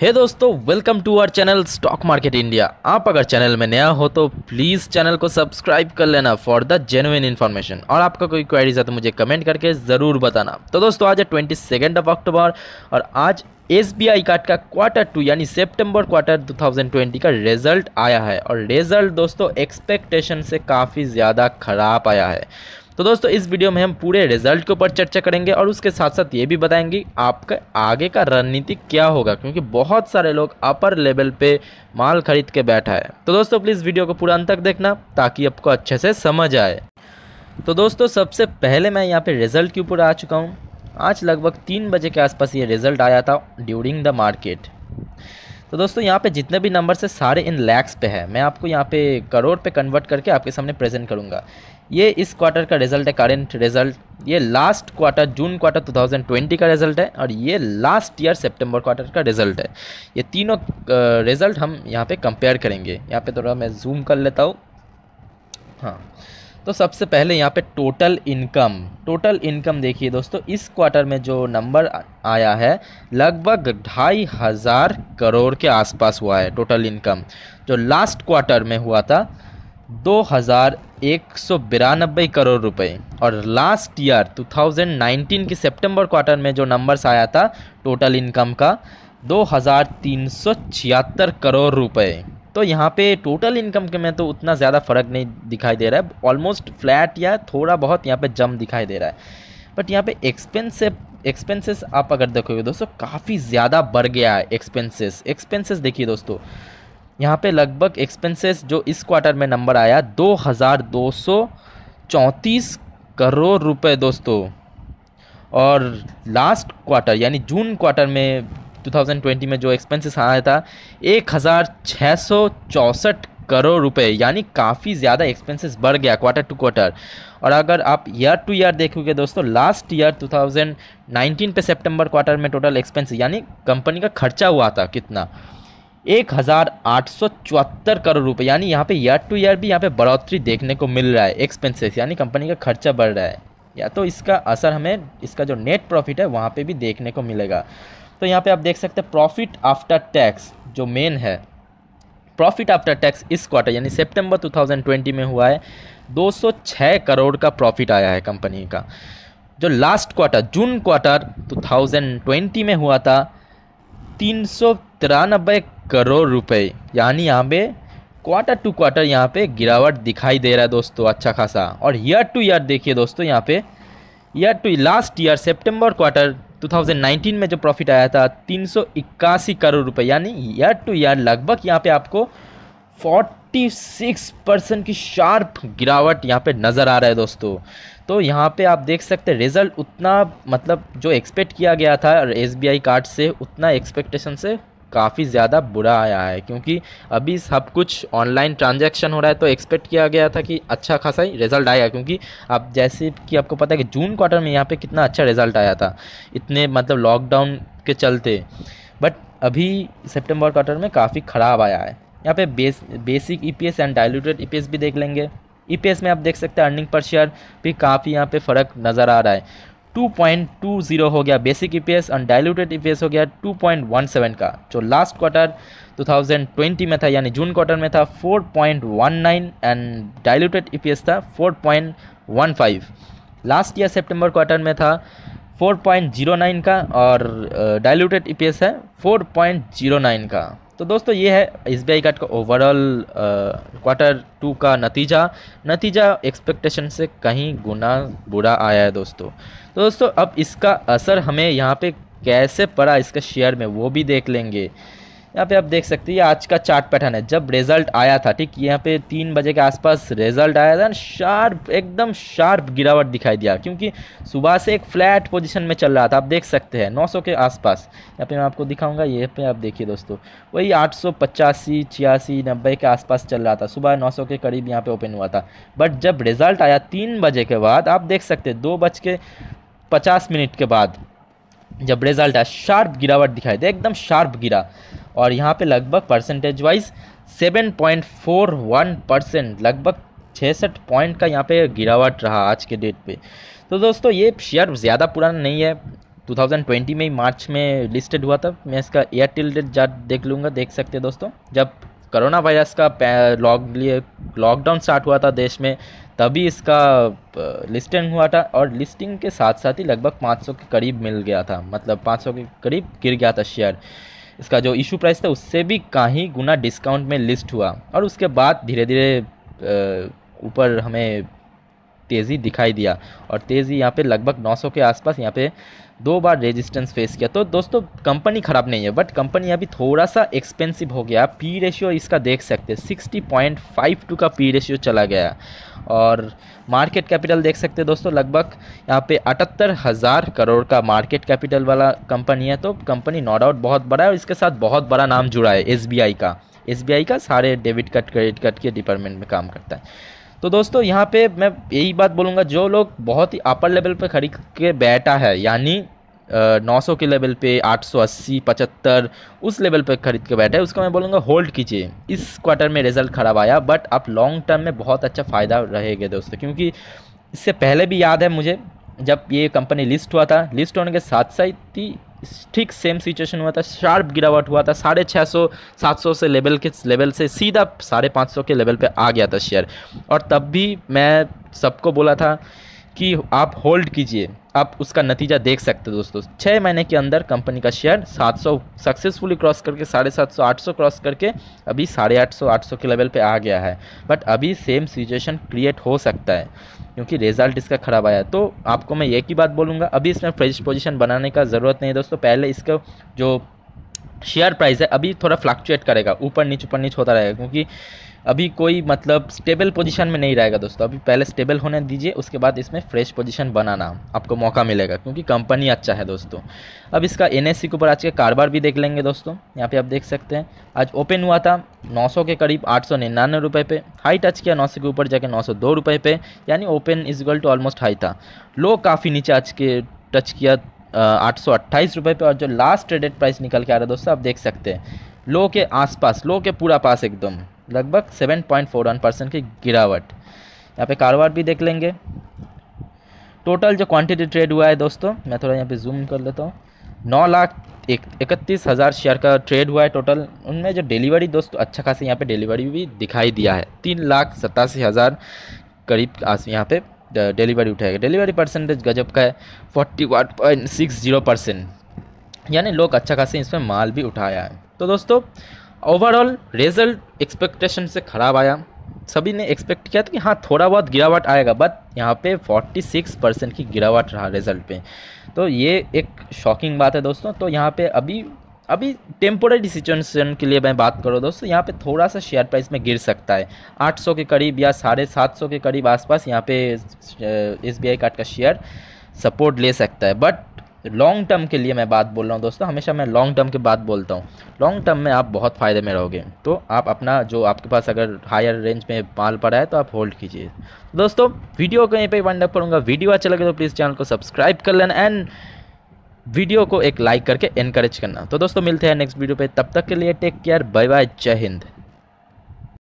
हे hey दोस्तों welcome to our channel stock market India आप अगर चैनल में नया हो तो प्लीज़ चैनल को सब्सक्राइब कर लेना फॉर द जेनुइन इन्फॉर्मेशन और आपका कोई क्वेरीज है तो मुझे कमेंट करके ज़रूर बताना तो दोस्तों आज है ट्वेंटी सेकेंड ऑफ अक्टूबर और आज एस बी आई कार्ड का क्वार्टर टू यानी सेप्टेम्बर क्वार्टर ट्वेंटी का रिजल्ट आया है और रिजल्ट दोस्तों एक्सपेक्टेशन से काफ़ी ज़्यादा खराब आया है तो दोस्तों इस वीडियो में हम पूरे रिजल्ट के ऊपर चर्चा करेंगे और उसके साथ साथ ये भी बताएंगे आपका आगे का रणनीति क्या होगा क्योंकि बहुत सारे लोग अपर लेवल पे माल खरीद के बैठा है तो दोस्तों प्लीज़ वीडियो को पूरा अंत तक देखना ताकि आपको अच्छे से समझ आए तो दोस्तों सबसे पहले मैं यहाँ पे रिज़ल्ट के ऊपर आ चुका हूँ आज लगभग तीन बजे के आसपास ये रिज़ल्ट आया था ड्यूरिंग द मार्केट तो दोस्तों यहाँ पे जितने भी नंबर है सारे इन लैक्स पे है मैं आपको यहाँ पे करोड़ पे कन्वर्ट करके आपके सामने प्रेजेंट करूँगा ये इस क्वार्टर का रिजल्ट है करेंट रिजल्ट ये लास्ट क्वार्टर जून क्वार्टर 2020 का रिजल्ट है और ये लास्ट ईयर सितंबर क्वार्टर का रिजल्ट है ये तीनों रिजल्ट हम यहाँ पे कंपेयर करेंगे यहाँ पे थोड़ा मैं जूम कर लेता हूँ हाँ तो सबसे पहले यहाँ पे टोटल इनकम टोटल इनकम देखिए दोस्तों इस क्वार्टर में जो नंबर आया है लगभग ढाई हज़ार करोड़ के आसपास हुआ है टोटल इनकम जो लास्ट क्वार्टर में हुआ था दो हज़ार एक सौ बिरानबे करोड़ रुपए और लास्ट ईयर 2019 के सितंबर क्वार्टर में जो नंबर्स आया था टोटल इनकम का दो हज़ार तीन सौ छिहत्तर करोड़ रुपये तो यहाँ पे टोटल इनकम के में तो उतना ज़्यादा फ़र्क नहीं दिखाई दे रहा है ऑलमोस्ट फ्लैट या थोड़ा बहुत यहाँ पे जम दिखाई दे रहा है बट यहाँ पे एक्सपेंसि एक्सपेंसेस आप अगर देखोगे दोस्तों काफ़ी ज़्यादा बढ़ गया है एक्सपेंसेस एक्सपेंसेस देखिए दोस्तों यहाँ पे लगभग एक्सपेंसेस जो इस क्वार्टर में नंबर आया दो हज़ार दो सौ चौंतीस करोड़ रुपये दोस्तों और लास्ट क्वार्टर यानी जून क्वार्टर में 2020 में जो एक्सपेंसेस आया था एक हज़ार छः सौ चौंसठ करोड़ रुपए यानी काफ़ी ज़्यादा एक्सपेंसेस बढ़ गया क्वार्टर टू क्वार्टर और अगर आप ईयर टू ईयर देखोगे दोस्तों लास्ट ईयर 2019 पे सितंबर क्वार्टर में टोटल एक्सपेंस यानी कंपनी का खर्चा हुआ था कितना एक हज़ार आठ सौ चौहत्तर करोड़ रुपए यानी यहाँ पे ईयर टू ईयर भी यहाँ पे बढ़ोतरी देखने को मिल रहा है एक्सपेंसेस यानी कंपनी का खर्चा बढ़ रहा है या तो इसका असर हमें इसका जो नेट प्रॉफिट है वहाँ पे भी देखने को मिलेगा तो यहाँ पे आप देख सकते हैं प्रॉफिट आफ्टर टैक्स जो मेन है प्रॉफिट आफ्टर टैक्स इस क्वार्टर यानी सितंबर 2020 में हुआ है 206 करोड़ का प्रॉफिट आया है कंपनी का जो लास्ट क्वार्टर जून क्वार्टर 2020 में हुआ था तीन करोड़ रुपए यानी यहाँ पे क्वार्टर टू क्वार्टर यहाँ पे गिरावट दिखाई दे रहा है दोस्तों अच्छा खासा और ईयर टू ईयर देखिए दोस्तों यहाँ पे year to last year September quarter 2019 में जो प्रॉफिट आया था तीन करोड़ रुपए यानी ईयर टू ईयर लगभग यहाँ पे आपको 46 परसेंट की शार्प गिरावट यहाँ पे नज़र आ रहा है दोस्तों तो यहाँ पे आप देख सकते हैं रिज़ल्ट उतना मतलब जो एक्सपेक्ट किया गया था एसबीआई कार्ड से उतना एक्सपेक्टेशन से काफ़ी ज़्यादा बुरा आया है क्योंकि अभी सब कुछ ऑनलाइन ट्रांजैक्शन हो रहा है तो एक्सपेक्ट किया गया था कि अच्छा खासा ही रिजल्ट आएगा क्योंकि आप जैसे कि आपको पता है कि जून क्वार्टर में यहाँ पे कितना अच्छा रिजल्ट आया था इतने मतलब लॉकडाउन के चलते बट अभी सेप्टेम्बर क्वार्टर में काफ़ी ख़राब आया है यहाँ पे base basic EPS and diluted EPS भी देख लेंगे ईपीएस में आप देख सकते हैं अर्निंग पर शेयर भी काफ़ी यहाँ पे फ़र्क नज़र आ रहा है 2.20 हो गया बेसिक ईपीएस अनडाइल्यूटेड ईपीएस हो गया 2.17 का जो लास्ट क्वार्टर 2020 में था यानी जून क्वार्टर में था 4.19 एंड डाइल्यूटेड ईपीएस था 4.15 लास्ट ईयर सितंबर क्वार्टर में था 4.09 का और डाइल्यूटेड uh, ईपीएस e है 4.09 का तो दोस्तों ये है एस बी आई कार्ड का ओवरऑल क्वार्टर टू का नतीजा नतीजा एक्सपेक्टेशन से कहीं गुना बुरा आया है दोस्तों तो दोस्तों अब इसका असर हमें यहाँ पे कैसे पड़ा इसके शेयर में वो भी देख लेंगे यहाँ पे आप देख सकते हैं आज का चार्ट पैटर्न है जब रिजल्ट आया था ठीक यहाँ पे तीन बजे के आसपास रिजल्ट आया था शार्प एकदम शार्प गिरावट दिखाई दिया क्योंकि सुबह से एक फ्लैट पोजीशन में चल रहा था आप देख सकते हैं 900 के आसपास यहाँ पे मैं आपको दिखाऊंगा ये पे आप देखिए दोस्तों वही आठ सौ पचासी छियासी नब्बे के आसपास चल रहा था सुबह नौ के करीब यहाँ पर ओपन हुआ था बट जब रिज़ल्ट आया तीन बजे के बाद आप देख सकते दो बज के पचास मिनट के बाद जब रिजल्ट आया शार्प गिरावट दिखाई दे एकदम शार्प गिरा और यहाँ पे लगभग परसेंटेज वाइज 7.41 परसेंट लगभग छसठ पॉइंट का यहाँ पे गिरावट रहा आज के डेट पे तो दोस्तों ये शेयर ज़्यादा पुराना नहीं है 2020 में ही मार्च में लिस्टेड हुआ था मैं इसका एयरटेल डेट जा देख लूँगा देख सकते हैं दोस्तों जब कोरोना वायरस का लॉक लिए लॉकडाउन स्टार्ट हुआ था देश में तभी इसका लिस्टिंग हुआ था और लिस्टिंग के साथ साथ ही लगभग 500 के करीब मिल गया था मतलब 500 के करीब गिर गया था शेयर इसका जो इशू प्राइस था उससे भी कहीं गुना डिस्काउंट में लिस्ट हुआ और उसके बाद धीरे धीरे ऊपर हमें तेज़ी दिखाई दिया और तेज़ी यहाँ पे लगभग 900 के आसपास यहाँ पे दो बार रेजिस्टेंस फेस किया तो दोस्तों कंपनी ख़राब नहीं है बट कंपनी अभी थोड़ा सा एक्सपेंसिव हो गया पी रेशियो इसका देख सकते हैं सिक्सटी पॉइंट फाइव टू का पी रेशियो चला गया और मार्केट कैपिटल देख सकते हैं दोस्तों लगभग यहाँ पे अठहत्तर हज़ार करोड़ का मार्केट कैपिटल वाला कंपनी है तो कंपनी नो डाउट बहुत बड़ा है और इसके साथ बहुत बड़ा नाम जुड़ा है एस का एस का सारे डेबिट कार्ड क्रेडिट कार्ड के डिपार्टमेंट में काम करता है तो दोस्तों यहाँ पे मैं यही बात बोलूँगा जो लोग बहुत ही अपर लेवल पे खरीद के बैठा है यानी नौ सौ के लेवल पे 880, 75 उस लेवल पे खरीद के बैठे उसका मैं बोलूँगा होल्ड कीजिए इस क्वार्टर में रिजल्ट ख़राब आया बट आप लॉन्ग टर्म में बहुत अच्छा फ़ायदा रहेगा दोस्तों क्योंकि इससे पहले भी याद है मुझे जब ये कंपनी लिस्ट हुआ था लिस्ट होने के साथ साथ ही ठीक सेम सिचुएशन हुआ था शार्प गिरावट हुआ था साढ़े छः सौ सात सौ से लेवल के लेवल से सीधा साढ़े पाँच सौ के लेवल पे आ गया था शेयर और तब भी मैं सबको बोला था कि आप होल्ड कीजिए आप उसका नतीजा देख सकते हो दोस्तों छः महीने के अंदर कंपनी का शेयर 700 सक्सेसफुली क्रॉस करके साढ़े सात सौ आठ सौ क्रॉस करके अभी साढ़े आठ सौ आठ सौ के लेवल पे आ गया है बट अभी सेम सिचुएशन क्रिएट हो सकता है क्योंकि रिजल्ट इसका ख़राब आया तो आपको मैं एक ही बात बोलूँगा अभी इसमें फ्रेश पोजिशन बनाने का ज़रूरत नहीं है दोस्तों पहले इसका जो शेयर प्राइस है अभी थोड़ा फ्लक्चुएट करेगा ऊपर नीचे ऊपर नीचे होता रहेगा क्योंकि अभी कोई मतलब स्टेबल पोजीशन में नहीं रहेगा दोस्तों अभी पहले स्टेबल होने दीजिए उसके बाद इसमें फ्रेश पोजीशन बनाना आपको मौका मिलेगा क्योंकि कंपनी अच्छा है दोस्तों अब इसका एन के ऊपर आज के कारोबार भी देख लेंगे दोस्तों यहाँ पे आप देख सकते हैं आज ओपन हुआ था 900 के करीब आठ सौ निन्यानवे रुपये पे हाई टच किया नौ के ऊपर जाके नौ रुपये पे यानी open is equal to almost high था लो काफ़ी नीचे आज के टच किया आठ सौ अट्ठाईस रुपये पे और जो लास्ट ट्रेडेड प्राइस निकल के आ रहा है दोस्तों आप देख सकते हैं लो के आसपास लो के पूरा पास एकदम लगभग 7.41 परसेंट की गिरावट यहाँ पे कारोबार भी देख लेंगे टोटल जो क्वांटिटी ट्रेड हुआ है दोस्तों मैं थोड़ा यहाँ पे जूम कर लेता हूँ नौ लाख एक इकतीस हज़ार शेयर का ट्रेड हुआ है टोटल उनमें जो डिलीवरी दोस्तों अच्छा खासा यहाँ पे डिलीवरी भी दिखाई दिया है तीन लाख सतासी हज़ार करीब आज यहाँ पे डिलीवरी उठाएगा डिलीवरी परसेंटेज गजब का है forty one point six zero percent यानी लोग अच्छा खासा इसमें माल भी उठाया है तो दोस्तों ओवरऑल रिजल्ट एक्सपेक्टेशन से ख़राब आया सभी ने एक्सपेक्ट किया था कि हाँ थोड़ा बहुत गिरावट आएगा बट यहाँ पे 46 परसेंट की गिरावट रहा रिजल्ट पे तो ये एक शॉकिंग बात है दोस्तों तो यहाँ पे अभी अभी टेम्पोरेरी सिचुएशन के लिए मैं बात करूँ दोस्तों यहाँ पे थोड़ा सा शेयर प्राइस में गिर सकता है 800 के करीब या साढ़े सात के करीब आसपास यहाँ पे एस बी आई कार्ड का शेयर सपोर्ट ले सकता है बट लॉन्ग टर्म के लिए मैं बात बोल रहा हूँ दोस्तों हमेशा मैं लॉन्ग टर्म की बात बोलता हूँ लॉन्ग टर्म में आप बहुत फ़ायदे में रहोगे तो आप अपना जो आपके पास अगर हायर रेंज में माल पड़ा है तो आप होल्ड कीजिए तो दोस्तों वीडियो को यहीं पर वाइंड करूँगा वीडियो अच्छा लगे तो प्लीज़ चैनल को सब्सक्राइब कर लेना एंड वीडियो को एक लाइक करके इनकरेज करना तो दोस्तों मिलते हैं नेक्स्ट वीडियो पे तब तक के लिए टेक केयर बाय बाय जय हिंद